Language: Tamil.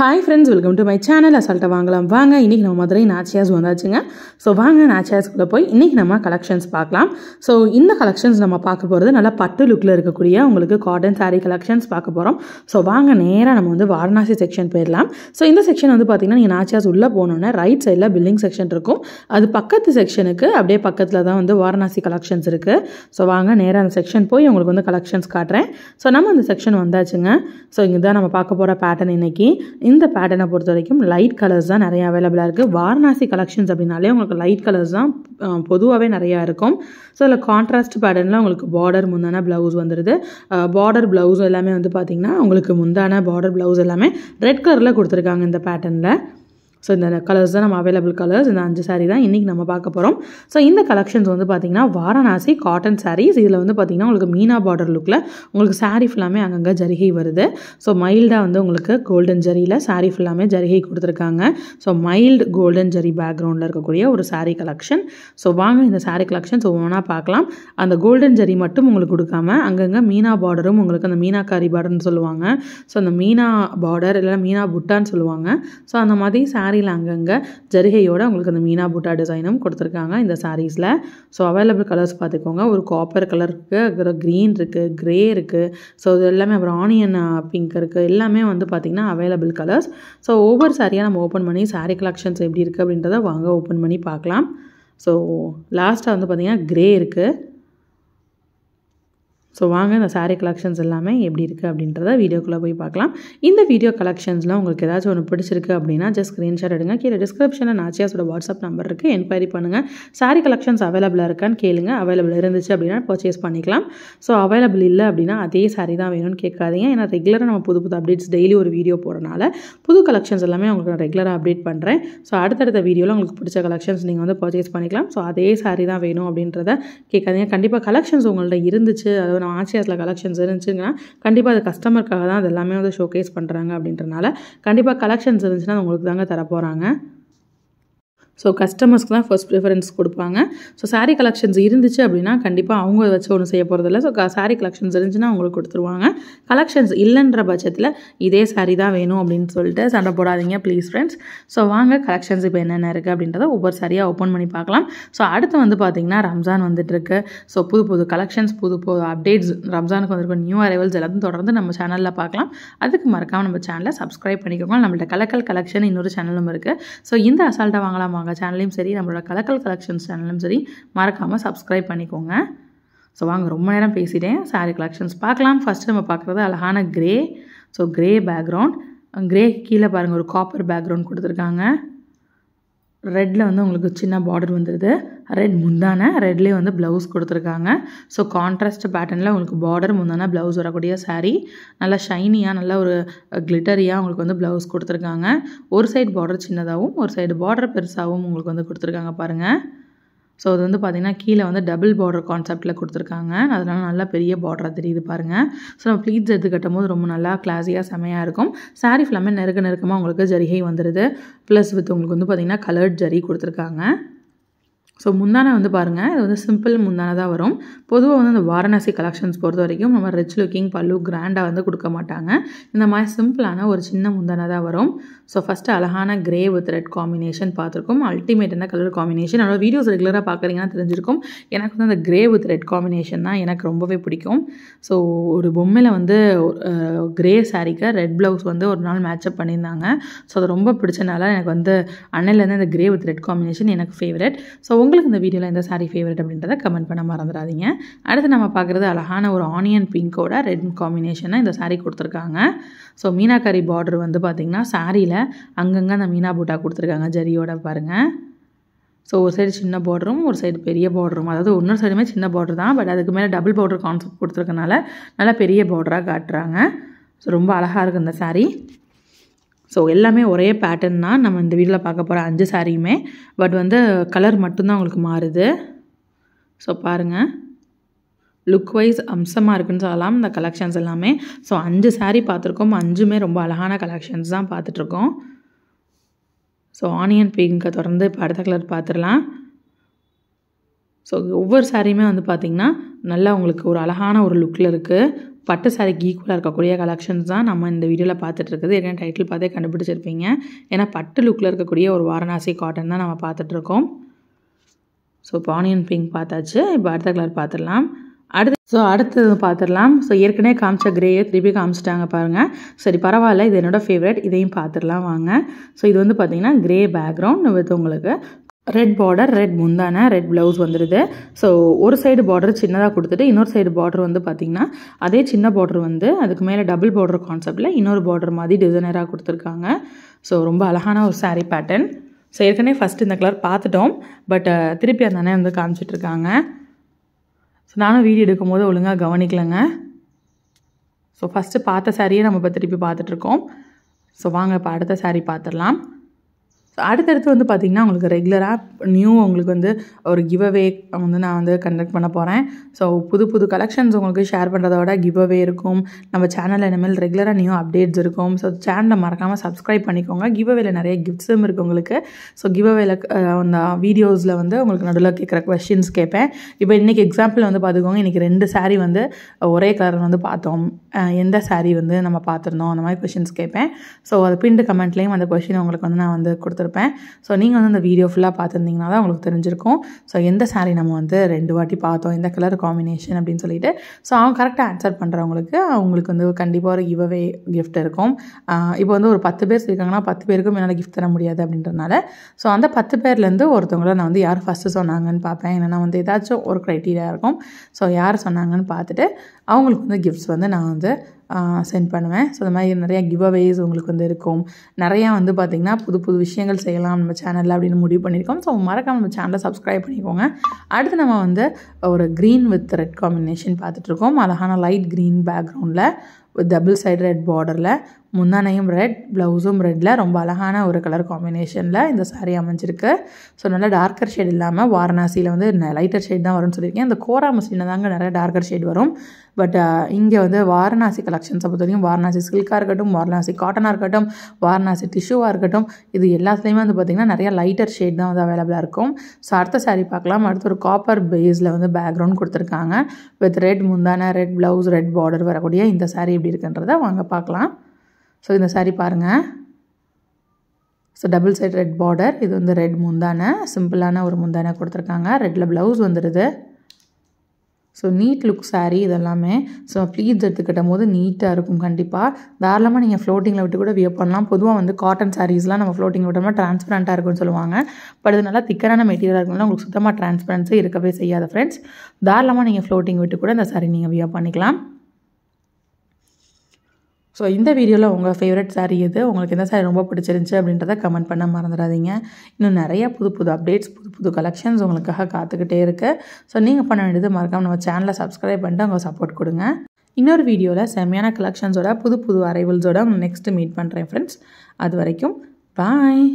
hi friends welcome to my channel அசால்ட்டை வாங்கலாம் வாங்க இன்றைக்கி நம்ம மதுரை நாச்சியாஸ் வந்தாச்சுங்க ஸோ வாங்க நாச்சியாஸ்க்குள்ளே போய் இன்றைக்கி நம்ம கலெக்ஷன்ஸ் பார்க்கலாம் ஸோ இந்த கலெக்ஷன்ஸ் நம்ம பார்க்க போகிறது நல்லா பட்டு லுக்கில் இருக்கக்கூடிய உங்களுக்கு காட்டன் சாரீ கலெக்ஷன்ஸ் பார்க்க போகிறோம் ஸோ வாங்க நேராக நம்ம வந்து வாரணாசி செக்ஷன் போயிடலாம் ஸோ இந்த செக்ஷன் வந்து பார்த்திங்கன்னா நீங்கள் நாச்சியாஸ் உள்ளே போனோன்னே ரைட் சைடில் பில்டிங் செக்ஷன் இருக்கும் அது பக்கத்து செக்ஷனுக்கு அப்படியே பக்கத்தில் தான் வந்து வாரணாசி கலெக்ஷன்ஸ் இருக்குது ஸோ வாங்க நேராக அந்த செக்ஷன் போய் உங்களுக்கு வந்து கலெக்ஷன்ஸ் காட்டுறேன் ஸோ நம்ம அந்த செக்ஷன் வந்தாச்சுங்க ஸோ இங்கே தான் நம்ம பார்க்க போகிற பேட்டர்ன் இன்றைக்கி இந்த பேட்டனை பொறுத்த வரைக்கும் லைட் கலர்ஸ் தான் நிறைய அவைலபிளாக இருக்குது வாரணாசி கலெக்ஷன்ஸ் அப்படின்னாலே உங்களுக்கு லைட் கலர்ஸ் தான் பொதுவாகவே நிறையா இருக்கும் ஸோ அதில் கான்ட்ராஸ்ட் பேட்டர்னில் உங்களுக்கு பார்டர் முந்தான ப்ளவுஸ் வந்துடுது பார்டர் ப்ளவுஸ் எல்லாமே வந்து பார்த்திங்கன்னா உங்களுக்கு முந்தான பார்டர் ப்ளவுஸ் எல்லாமே ரெட் கலரில் கொடுத்துருக்காங்க இந்த பேட்டர்னில் ஸோ இந்த கலர்ஸ் தான் நம்ம அவைலபிள் கலர்ஸ் இந்த அஞ்சு சாரீ தான் இன்றைக்கி நம்ம பார்க்க போகிறோம் ஸோ இந்த கலெக்ஷன்ஸ் வந்து பார்த்திங்கன்னா வாரணாசி காட்டன் சாரீஸ் இதில் வந்து பார்த்திங்கன்னா உங்களுக்கு மீனா பார்டர் லுக்கில் உங்களுக்கு சாரீ ஃபுல்லாமே அங்கங்கே ஜரிகை வருது ஸோ மைல்டாக வந்து உங்களுக்கு கோல்டன் ஜரியில் சாரீ ஃபுல்லாமே ஜரிகை கொடுத்துருக்காங்க ஸோ மைல்டு கோல்டன் ஜரி பேக்ரவுண்டில் இருக்கக்கூடிய ஒரு சாரீ கலெக்ஷன் ஸோ வாங்க இந்த சாரீ கலெக்ஷன்ஸ் ஒவ்வொன்றா பார்க்கலாம் அந்த கோல்டன் ஜரி மட்டும் உங்களுக்கு கொடுக்காம அங்கங்கே மீனா பார்டரும் உங்களுக்கு அந்த மீனாக்காரி பார்டர்னு சொல்லுவாங்க ஸோ அந்த மீனா பார்டர் இல்லைன்னா மீனா புட்டான்னு சொல்லுவாங்க ஸோ அந்த மாதிரி சாரீ சாரியில் அங்கங்கே ஜருகையோடு உங்களுக்கு அந்த மீனா பூட்டா டிசைனும் கொடுத்துருக்காங்க இந்த சாரீஸில் ஸோ அவைலபிள் கலர்ஸ் பார்த்துக்கோங்க ஒரு காப்பர் கலர் இருக்குது அப்புறம் க்ரீன் இருக்குது க்ரே இருக்குது ஸோ இது எல்லாமே அப்புறம் ஆனியன் பிங்க் இருக்குது எல்லாமே வந்து பார்த்திங்கன்னா அவைலபிள் கலர்ஸ் ஸோ ஒவ்வொரு சாரியாக நம்ம ஓப்பன் பண்ணி சாரீ கலெக்ஷன்ஸ் எப்படி இருக்குது அப்படின்றத வாங்க ஓப்பன் பண்ணி பார்க்கலாம் ஸோ லாஸ்ட்டாக வந்து பார்த்திங்கன்னா க்ரே இருக்குது ஸோ வாங்க இந்த சாரீ கலெக்ஷன்ஸ் எல்லாமே எப்படி இருக்குது அப்படின்றத வீடியோக்குள்ளே போய் பார்க்கலாம் இந்த வீடியோ கலெக்ஷன்ஸில் உங்களுக்கு ஏதாச்சும் ஒன்று பிடிச்சிருக்கு அப்படின்னா ஜஸ்ட் ஸ்க்ரீன்ஷாட் எடுங்க கீழே டிஸ்கிரிப்ஷனில் நாச்சியாஸோட வாட்ஸ்அப் நம்பர் இருக்குது என்கொயரி பண்ணுங்கள் சாரீ கலெக்ஷன்ஸ் அவைலபிளாக இருக்கான்னு கேளுங்க அவைலபிள் இருந்துச்சு அப்படின்னா பர்ச்சேஸ் பண்ணிக்கலாம் ஸோ அவைலபிள் இல்லை அப்படின்னா அதே சாரீ தான் வேணும்னு கேட்காதீங்க ஏன்னா ரெகுலராக நம்ம புது புது அப்டேட்ஸ் டெய்லி ஒரு வீடியோ போகிறனால புது கலெக்ஷன்ஸ் எல்லாமே உங்களுக்கு நான் ரெகுலராக அப்டேட் பண்ணுறேன் ஸோ அடுத்தடுத்த வீடியோவில் உங்களுக்கு பிடிச்ச கலெக்ஷன்ஸ் நீங்கள் வந்து பர்ச்சேஸ் பண்ணிக்கலாம் ஸோ அதே சாரீ தான் வேணும் அப்படின்றத கேட்காதீங்க கண்டிப்பாக கலெக்ஷன்ஸ் உங்கள்கிட்ட இருந்துச்சு அதாவது அதுவும் நம்ம ஆசியாஸில் கலெக்ஷன்ஸ் இருந்துச்சுன்னா கண்டிப்பாக அது கஸ்டமருக்காக தான் அது எல்லாமே வந்து ஷோகேஸ் பண்ணுறாங்க அப்படின்றனால கண்டிப்பாக கலெக்ஷன்ஸ் இருந்துச்சுன்னா உங்களுக்கு தாங்க தர போகிறாங்க ஸோ கஸ்டமர்ஸ்க்கு தான் ஃபஸ்ட் ப்ரிஃபரன்ஸ் கொடுப்பாங்க ஸோ சாரீ கலெக்ஷன்ஸ் இருந்துச்சு அப்படின்னா கண்டிப்பாக அவங்க வச்சு ஒன்றும் செய்ய போகிறதில்ல ஸோ சாரீ கலெக்ஷன்ஸ் இருந்துச்சுன்னா அவங்களுக்கு கொடுத்துருவாங்க கலெக்ஷன்ஸ் இல்லைன்ற பட்சத்தில் இதே சாரீ தான் வேணும் அப்படின்னு சொல்லிட்டு சண்டை போடாதீங்க ப்ளீஸ் ஃப்ரெண்ட்ஸ் ஸோ வாங்க கலெக்ஷன்ஸ் இப்போ என்னென்ன இருக்குது அப்படின்றத ஒவ்வொரு சாரியாக ஓப்பன் பண்ணி பார்க்கலாம் ஸோ அடுத்து வந்து பார்த்திங்கன்னா ரம்ஜான் வந்துட்டுருக்கு ஸோ புது புது கலெக்ஷன்ஸ் புது புது அப்டேட்ஸ் ரம்ஜானுக்கு வந்திருக்கும் நியூ அரைவல்ஸ் எல்லாத்தையும் தொடர்ந்து நம்ம சேனலில் பார்க்கலாம் அதுக்கு மறக்காமல் நம்ம சேனலை சப்ஸ்கிரைப் பண்ணிக்கோங்க நம்மள்ட்ட கலக்கல் கலெக்ஷன் இன்னொரு சேனலும் இருக்குது ஸோ இந்த அசால்ட்டாக வாங்கலாம் வாங்க வாங்க சேனலையும் சரி நம்மளோட கலக்கல் கலெக்ஷன்ஸ் சேனலும் சரி மறக்காமல் சப்ஸ்கிரைப் பண்ணிக்கோங்க ஸோ வாங்க ரொம்ப நேரம் பேசிட்டேன் சாரி கலெக்ஷன்ஸ் பார்க்கலாம் ஃபஸ்ட்டு நம்ம பார்க்குறது அழகான grey so grey background grey கீழே பாருங்கள் ஒரு காப்பர் பேக்ரவுண்ட் கொடுத்துருக்காங்க ரெட்டில் வந்து உங்களுக்கு சின்ன பார்டர் வந்துடுது ரெட் முந்தான ரெட்லேயே வந்து ப்ளவுஸ் கொடுத்துருக்காங்க ஸோ கான்ட்ராஸ்ட் பேட்டர்னில் உங்களுக்கு பார்டர் முந்தான ப்ளவுஸ் வரக்கூடிய சாரீ நல்லா ஷைனியாக நல்லா ஒரு கிளிட்டரியாக உங்களுக்கு வந்து ப்ளவுஸ் கொடுத்துருக்காங்க ஒரு சைடு பார்டர் சின்னதாகவும் ஒரு சைடு பார்டர் பெருசாகவும் உங்களுக்கு வந்து கொடுத்துருக்காங்க பாருங்கள் ஸோ அது வந்து பார்த்திங்கன்னா கீழே வந்து டபுள் பார்டர் கான்செப்டில் கொடுத்துருக்காங்க அதனால் நல்லா பெரிய பார்டராக தெரியுது பாருங்கள் ஸோ நம்ம ப்ளீட்ஸ் எடுத்து கட்டும் போது ரொம்ப நல்லா கிளாஸியாக செமையாக இருக்கும் சாரீ ஃபுல்லாமே நெருக்க நெருக்கமாக உங்களுக்கு ஜரிகை வந்துடுது ப்ளஸ் வித் உங்களுக்கு வந்து பார்த்திங்கன்னா கலர்ட் ஜரி கொடுத்துருக்காங்க ஸோ முந்தானை வந்து பாருங்கள் இது வந்து சிம்பிள் முந்தானை தான் வரும் பொதுவாக வந்து அந்த வாரணாசி கலெக்ஷன்ஸ் பொறுத்த வரைக்கும் நம்ம ரிச் லுக்கிங் பல்லு கிராண்டாக வந்து கொடுக்க மாட்டாங்க இந்த மாதிரி சிம்பிளான ஒரு சின்ன முந்தானை தான் வரும் ஸோ ஃபஸ்ட்டு அழகான கிரே வித் ரெட் காம்பினேஷன் பார்த்துருக்கோம் அல்டிமேட்டான கலர் காம்பினேஷன் அதோட வீடியோஸ் ரெகுலராக பார்க்குறீங்கன்னா தெரிஞ்சிருக்கும் எனக்கு வந்து அந்த கிரே வித் ரெட் காம்பினேஷன் தான் எனக்கு ரொம்பவே பிடிக்கும் ஸோ ஒரு பொம்மையில் வந்து கிரே சாரீக்கு ரெட் ப்ளவுஸ் வந்து ஒரு நாள் மேட்சப் பண்ணியிருந்தாங்க ஸோ அது ரொம்ப பிடிச்சனால எனக்கு வந்து அன்னையிலேருந்து அந்த கிரே வித் ரெட் காம்பினேஷன் எனக்கு ஃபேவரட் ஸோ உங்களுக்கு இந்த வீடியோவில் இந்த சாரீ ஃபேவரட் அப்படின்றத கமெண்ட் பண்ண மறந்துடாதீங்க அடுத்து நம்ம பார்க்குறது அழகான ஒரு ஆனியன் பிங்கோட ரெட் காம்பினேஷனாக இந்த சாரீ கொடுத்துருக்காங்க ஸோ மீனாக்காரி பார்டர் வந்து பார்த்திங்கன்னா சாரியில் அங்கங்கே அந்த மீனா பூட்டா கொடுத்துருக்காங்க ஜரியோட பாருங்கள் ஸோ ஒரு சைடு சின்ன பார்டரும் ஒரு சைடு பெரிய பார்டரும் அதாவது ஒன்றொரு சைடுமே சின்ன பார்டர் தான் பட் அதுக்கு மேலே டபுள் பார்டர் கான்செப்ட் கொடுத்துருக்கனால நல்லா பெரிய பார்டராக காட்டுறாங்க ஸோ ரொம்ப அழகாக இருக்குது இந்த சாரீ ஸோ எல்லாமே ஒரே பேட்டர்ன் தான் நம்ம இந்த வீடியோவில் பார்க்க போகிற அஞ்சு சாரியுமே பட் வந்து கலர் மட்டும்தான் உங்களுக்கு மாறுது ஸோ பாருங்கள் லுக் வைஸ் அம்சமாக இருக்குன்னு சொல்லலாம் இந்த கலெக்ஷன்ஸ் எல்லாமே ஸோ அஞ்சு சாரீ பார்த்துருக்கோம் அஞ்சுமே ரொம்ப அழகான கலெக்ஷன்ஸ் தான் பார்த்துட்ருக்கோம் ஸோ ஆனியன் பிங்கை தொடர்ந்து இப்போ அடுத்த கலர் பார்த்துடலாம் ஸோ ஒவ்வொரு சாரியுமே வந்து பார்த்திங்கன்னா நல்லா உங்களுக்கு ஒரு அழகான ஒரு லுக்கில் இருக்குது பட்டு சாரிக்கு ஈக்குவலாக இருக்கக்கூடிய கலெக்ஷன்ஸ் தான் நம்ம இந்த வீடியோவில் பார்த்துட்ருக்குது ஏற்கனவே டைட்டில் பார்த்தே கண்டுபிடிச்சிருப்பீங்க ஏன்னா பட்டு லுக்கில் இருக்கக்கூடிய ஒரு வாரணாசி காட்டன் தான் நம்ம பார்த்துட்ருக்கோம் ஸோ இப்போ ஆனியன் பிங்க் பார்த்தாச்சு இப்போ அடுத்த கலர் பார்த்துடலாம் அடுத்து ஸோ அடுத்தது பார்த்துடலாம் ஸோ ஏற்கனவே காமிச்ச கிரேயை திருப்பி காமிச்சிட்டாங்க பாருங்கள் சரி பரவாயில்ல இது என்னோடய ஃபேவரட் இதையும் பார்த்துடலாம் வாங்க ஸோ இது வந்து பார்த்திங்கன்னா கிரே பேக்ரவுண்ட் வித் உங்களுக்கு ரெட் பார்டர் ரெட் முந்தான ரெட் ப்ளவுஸ் வந்துடுது ஸோ ஒரு சைடு பார்டர் சின்னதாக கொடுத்துட்டு இன்னொரு சைடு பார்டர் வந்து பார்த்திங்கன்னா அதே சின்ன பார்டர் வந்து அதுக்கு மேலே டபுள் பார்டர் கான்செப்டில் இன்னொரு பார்டர் மாதிரி டிசைனராக கொடுத்துருக்காங்க ஸோ ரொம்ப அழகான ஒரு சாரீ பேட்டர்ன் ஸோ ஏற்கனவே ஃபஸ்ட் இந்த கலர் பார்த்துட்டோம் பட் திருப்பி அந்த அண்ணன் வந்து காமிச்சிட்ருக்காங்க ஸோ நானும் வீடியோ எடுக்கும்போது ஒழுங்காக கவனிக்கலைங்க ஸோ ஃபஸ்ட்டு பார்த்த சாரியே நம்ம இப்போ திருப்பி பார்த்துட்ருக்கோம் ஸோ வாங்க இப்போ அடுத்த சாரீ பார்த்துடலாம் அடுத்தடுத்து வந்து பார்த்திங்கன்னா உங்களுக்கு ரெகுலராக நியூ உங்களுக்கு வந்து ஒரு கிவ் அவே வந்து நான் வந்து கண்டக்ட் பண்ண போகிறேன் ஸோ புது புது கலெக்ஷன்ஸ் உங்களுக்கு ஷேர் பண்ணுறதோட கிவ் அவே இருக்கும் நம்ம சேனலில் இனிமேல் ரெகுலராக நியூ அப்டேட்ஸ் இருக்கும் ஸோ சேனலை மறக்காமல் சப்ஸ்கிரைப் பண்ணிக்கோங்க கிவ் அவேல நிறைய கிஃப்ட்ஸும் இருக்குது உங்களுக்கு ஸோ கிவ் அவேல அந்த வீடியோஸில் வந்து உங்களுக்கு நடுவில் கேட்குற கொஷின்ஸ் கேட்பேன் இப்போ இன்றைக்கி எக்ஸாம்பிள் வந்து பார்த்துக்கோங்க இன்றைக்கி ரெண்டு சாரீ வந்து ஒரே கலர் வந்து பார்த்தோம் எந்த சாரீ வந்து நம்ம பார்த்துருந்தோம் அந்த மாதிரி கொஷின்ஸ் கேட்பேன் ஸோ அது பின்ட்டு கமெண்ட்லேயும் அந்த கொஷின் உங்களுக்கு வந்து நான் வந்து கொடுத்துருவேன் கொடுத்துருப்பேன் ஸோ நீங்கள் வந்து அந்த வீடியோ ஃபுல்லாக பார்த்துருந்தீங்கன்னா தான் உங்களுக்கு தெரிஞ்சிருக்கும் ஸோ எந்த சாரீ நம்ம வந்து ரெண்டு வாட்டி பார்த்தோம் எந்த கலர் காம்பினேஷன் அப்படின்னு சொல்லிட்டு ஸோ அவங்க கரெக்டாக ஆன்சர் பண்ணுறவங்களுக்கு அவங்களுக்கு வந்து கண்டிப்பாக ஒரு இவவே கிஃப்ட் இருக்கும் இப்போ வந்து ஒரு பத்து பேர் சொல்லியிருக்காங்கன்னா பத்து பேருக்கும் என்னால் கிஃப்ட் தர முடியாது அப்படின்றனால ஸோ அந்த பத்து பேர்லேருந்து ஒருத்தவங்கள நான் வந்து யார் ஃபஸ்ட்டு சொன்னாங்கன்னு பார்ப்பேன் ஏன்னா வந்து ஏதாச்சும் ஒரு க்ரைட்டீரியா இருக்கும் ஸோ யார் சொன்னாங்கன்னு பார்த்துட்டு அவங்களுக்கு வந்து கிஃப்ட்ஸ் வந்து நான் வந்து சென்ட் பண்ணுவேன் ஸோ இந்த மாதிரி நிறையா கிவ் அவேஸ் உங்களுக்கு வந்து இருக்கும் நிறையா வந்து பார்த்திங்கன்னா புது புது விஷயங்கள் செய்யலாம் நம்ம சேனலில் அப்படின்னு முடிவு பண்ணியிருக்கோம் ஸோ மறக்காமல் நம்ம சேனலை சப்ஸ்கிரைப் பண்ணிக்கோங்க அடுத்து நம்ம வந்து ஒரு க்ரீன் வித் ரெட் காம்பினேஷன் பார்த்துட்ருக்கோம் அழகான லைட் க்ரீன் பேக்ரவுண்டில் டபுள் சைடு ரெட் பார்டரில் முந்தானையும் ரெட் ப்ளவுஸும் ரெட்டில் ரொம்ப அழகான ஒரு கலர் காம்பினேஷனில் இந்த சாரீ அமைஞ்சிருக்கு ஸோ நல்லா டார்க்கர் ஷேட் இல்லாமல் வாரணாசியில் வந்து லைட்டர் ஷேட் தான் வரும்னு சொல்லியிருக்கேன் இந்த கோரா மிஷினில் தாங்க நிறைய டார்க்கர் ஷேட் வரும் பட் இங்கே வந்து வாரணாசி கலெக்ஷன்ஸை பொறுத்த வரைக்கும் வாரணாசி சில்காக இருக்கட்டும் வாரணாசி காட்டனாக இருக்கட்டும் வாரணாசி டிஷ்யூவாக இருக்கட்டும் இது எல்லாத்துலேயுமே வந்து பார்த்திங்கன்னா நிறையா லைட்டர் ஷேட் தான் வந்து அவைலபிளாக இருக்கும் ஸோ அடுத்த சாரீ பார்க்கலாம் அடுத்து ஒரு காப்பர் பேஸில் வந்து பேக்ரவுண்ட் கொடுத்துருக்காங்க வித் ரெட் முந்தான ரெட் ப்ளவுஸ் ரெட் பார்டர் வரக்கூடிய இந்த சாரீ எப்படி இருக்குன்றத வாங்க பார்க்கலாம் ஸோ இந்த சாரி பாருங்கள் so double side red border இது வந்து ரெட் முந்தானை சிம்பிளான ஒரு முந்தானை கொடுத்துருக்காங்க ரெட்டில் ப்ளவுஸ் வந்துடுது ஸோ நீட் லுக் சாரி இதெல்லாமே ஸோ ப்ளீட்ஸ் எடுத்துக்கிட்ட போது நீட்டாக இருக்கும் கண்டிப்பாக தாராளமாக நீங்கள் ஃப்ளோட்டிங்கில் விட்டு கூட வியர் பண்ணலாம் பொதுவாக வந்து காட்டன் சாரீஸ்லாம் நம்ம ஃப்ளோட்டிங் விட்டோம்னா டிரான்ஸ்பரண்ட்டாக இருக்கும்னு சொல்லுவாங்க பட் இது நல்லா திக்கரான மெட்டீரியலாக இருக்கும்னா உங்களுக்கு சுத்தமாக டிரான்ஸ்பரன்ஸி இருக்கவே செய்யாத ஃப்ரெண்ட்ஸ் தாராளமாக நீங்கள் ஃப்ளோட்டிங் விட்டு கூட இந்த சாரீ நீங்கள் வியர் பண்ணிக்கலாம் ஸோ இந்த வீடியோவில் உங்கள் ஃபேவரட் சாரீ எது உங்களுக்கு எந்த சாரி ரொம்ப பிடிச்சிருந்துச்சி அப்படின்றத கமெண்ட் பண்ண மறந்துடாதீங்க இன்னும் நிறைய புது புது அப்டேட்ஸ் புது புது கலெக்ஷன்ஸ் உங்களுக்காக காத்துக்கிட்டே இருக்குது ஸோ நீங்கள் பண்ண வேண்டியது மறக்காமல் நம்ம சேனலை சப்ஸ்கிரைப் பண்ணிட்டு உங்கள் சப்போர்ட் கொடுங்க இன்னொரு வீடியோவில் செம்மையான கலெக்ஷன்ஸோட புது புது அரைவல்ஸோட நெக்ஸ்ட்டு மீட் பண்ணுறேன் ஃப்ரெண்ட்ஸ் அது வரைக்கும் பாய்